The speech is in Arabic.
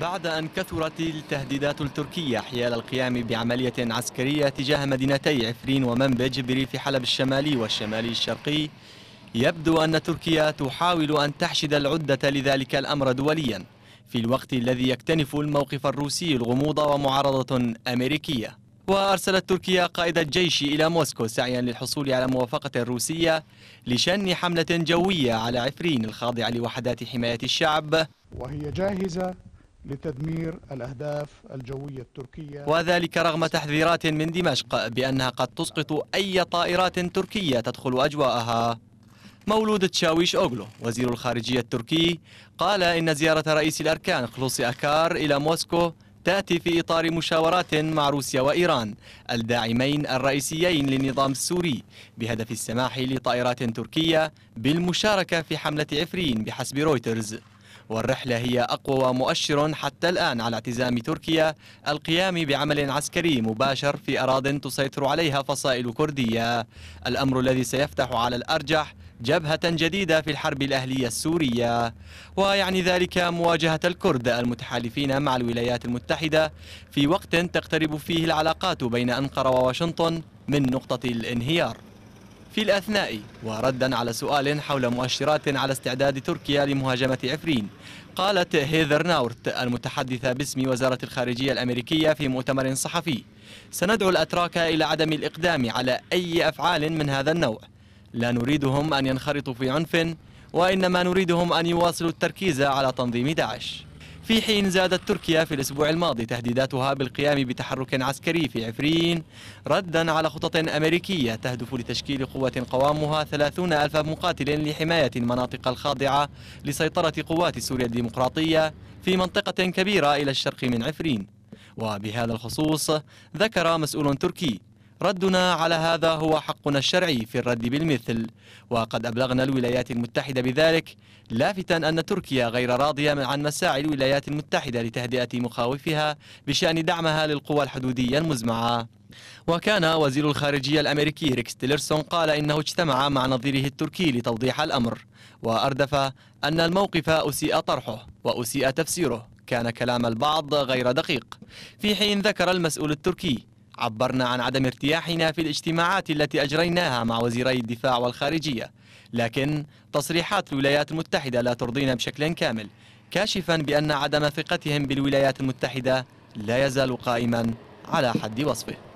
بعد أن كثرت التهديدات التركية حيال القيام بعملية عسكرية تجاه مدينتي عفرين ومنبج بريف حلب الشمالي والشمالي الشرقي يبدو أن تركيا تحاول أن تحشد العدة لذلك الأمر دوليا في الوقت الذي يكتنف الموقف الروسي الغموض ومعارضة أمريكية وأرسلت تركيا قائد الجيش إلى موسكو سعيا للحصول على موافقة روسية لشن حملة جوية على عفرين الخاضعة لوحدات حماية الشعب وهي جاهزة لتدمير الأهداف الجوية التركية وذلك رغم تحذيرات من دمشق بأنها قد تسقط أي طائرات تركية تدخل أجواءها مولود تشاويش أوغلو وزير الخارجية التركي قال إن زيارة رئيس الأركان خلوصي أكار إلى موسكو تأتي في إطار مشاورات مع روسيا وإيران الداعمين الرئيسيين للنظام السوري بهدف السماح لطائرات تركية بالمشاركة في حملة عفرين بحسب رويترز والرحلة هي أقوى مؤشر حتى الآن على اعتزام تركيا القيام بعمل عسكري مباشر في أراض تسيطر عليها فصائل كردية الأمر الذي سيفتح على الأرجح جبهة جديدة في الحرب الأهلية السورية ويعني ذلك مواجهة الكرد المتحالفين مع الولايات المتحدة في وقت تقترب فيه العلاقات بين أنقرة وواشنطن من نقطة الانهيار في الأثناء وردا على سؤال حول مؤشرات على استعداد تركيا لمهاجمة عفرين قالت هيذر ناورت المتحدثة باسم وزارة الخارجية الأمريكية في مؤتمر صحفي سندعو الأتراك إلى عدم الإقدام على أي أفعال من هذا النوع لا نريدهم أن ينخرطوا في عنف وإنما نريدهم أن يواصلوا التركيز على تنظيم داعش في حين زادت تركيا في الأسبوع الماضي تهديداتها بالقيام بتحرك عسكري في عفرين ردا على خطط أمريكية تهدف لتشكيل قوة قوامها 30 ألف مقاتل لحماية المناطق الخاضعة لسيطرة قوات سوريا الديمقراطية في منطقة كبيرة إلى الشرق من عفرين وبهذا الخصوص ذكر مسؤول تركي ردنا على هذا هو حقنا الشرعي في الرد بالمثل وقد أبلغنا الولايات المتحدة بذلك لافتا أن تركيا غير راضية عن مساعي الولايات المتحدة لتهدئة مخاوفها بشأن دعمها للقوى الحدودية المزمعة وكان وزير الخارجية الأمريكي ريكس تيلرسون قال إنه اجتمع مع نظيره التركي لتوضيح الأمر وأردف أن الموقف أسيء طرحه وأسيء تفسيره كان كلام البعض غير دقيق في حين ذكر المسؤول التركي عبرنا عن عدم ارتياحنا في الاجتماعات التي أجريناها مع وزيري الدفاع والخارجية لكن تصريحات الولايات المتحدة لا ترضينا بشكل كامل كاشفا بأن عدم ثقتهم بالولايات المتحدة لا يزال قائما على حد وصفه